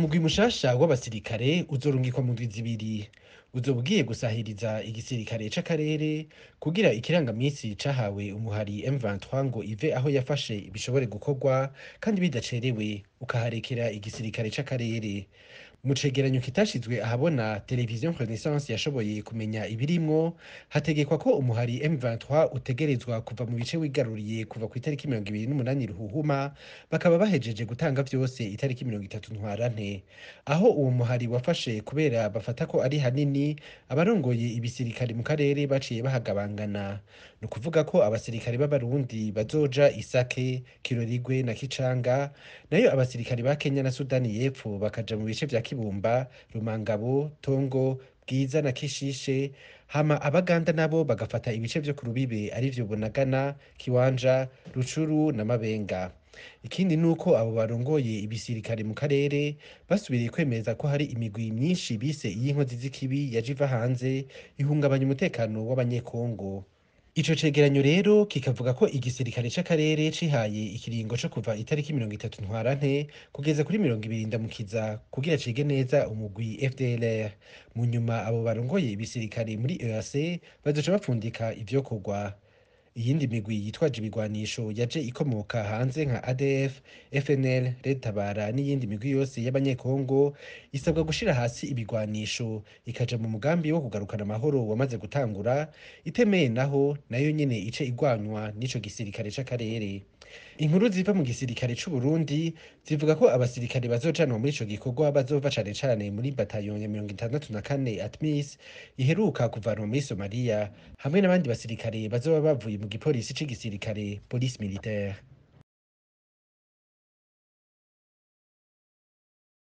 mugwi mushasha w'abasirikare uzorungikwa mu ndwi zibiri uzoba ugiye gusahiriza igisirikare cy’akarere kugira ikirangamisi cahawe umuhari M23 ngo ive aho yafashe bishobore gukorwa kandi bidacerewe ukaharekera igisirikare cy’akarere. mu cegeranyo kitashizwe ahabona televiziyo renaissance yashoboye kumenya ibirimwo hategekwa ko umuhari M23 utegerezwa kuva mu bice wigaruriye kuva ku itariki mirongo ibiri n'umunani ruhuhuma bakaba bahejeje gutanga byose itariki mirongo itatu ntwarane aho uwo muhari wafashe kubera bafata ko ari hanini abarongoye ibisirikari mu karere baciye bahagabangana ni ukuvuga ko abasirikari b'abarundi bazoja Isake Kirorigwe na Kicanga nayo abasirikari ba Kenya na Sudani y'Epfo bakaja mu bice vya Kibumba Rumangabo Tongo Bwiza na Kishishe hama abaganda nabo bagafata ibice byo ku rubibe arivyo Bunagana Kiwanja Rucuru na Mabenga ikindi uko abo barongoye ibisirikare mu karere basubiriye kwemeza ko hari imigwi myinshi bise iy'inkozi z'ikibi yaje iva hanze ihungabanya umutekano w'abanyekongo Ico cegeranyo rero kikavuga ko igisirikare cy’akarere cihaye ikiringo cyo kuva itariki mirongo itatu ntwarante kugeza kuri mirongo ibiri Ndamukiza kugira cige neza umugwi FDLR nyuma abo barongoye ibisirikare muri EAC bazoca bapfundika ivyokorwa. Iyindi migwi yitwaje ibigwanisho yaje ikomoka hanze nka ADF, FNL, Red Tabara n'iyindi migwi yose y'Abanyekongo isabwa gushyira hasi ibigwanisho ikaja mu mugambi wo kugarukana amahoro wamaze gutangura, itemeye naho nayo nyene ice igwanywa n'ico gisirikare c'akarere. Inkuru ziva mu gisirikare c'u Burundi zivuga ko abasirikare bazojanwa muri ico gikorwa bazova cane cane muri batayo ya mirongo itandatu na kane ATMIS iheruka kuvanwa muri Somalia hamwe n'abandi basirikare bazoba bavuye mu gipolisi c'igisirikare police militaire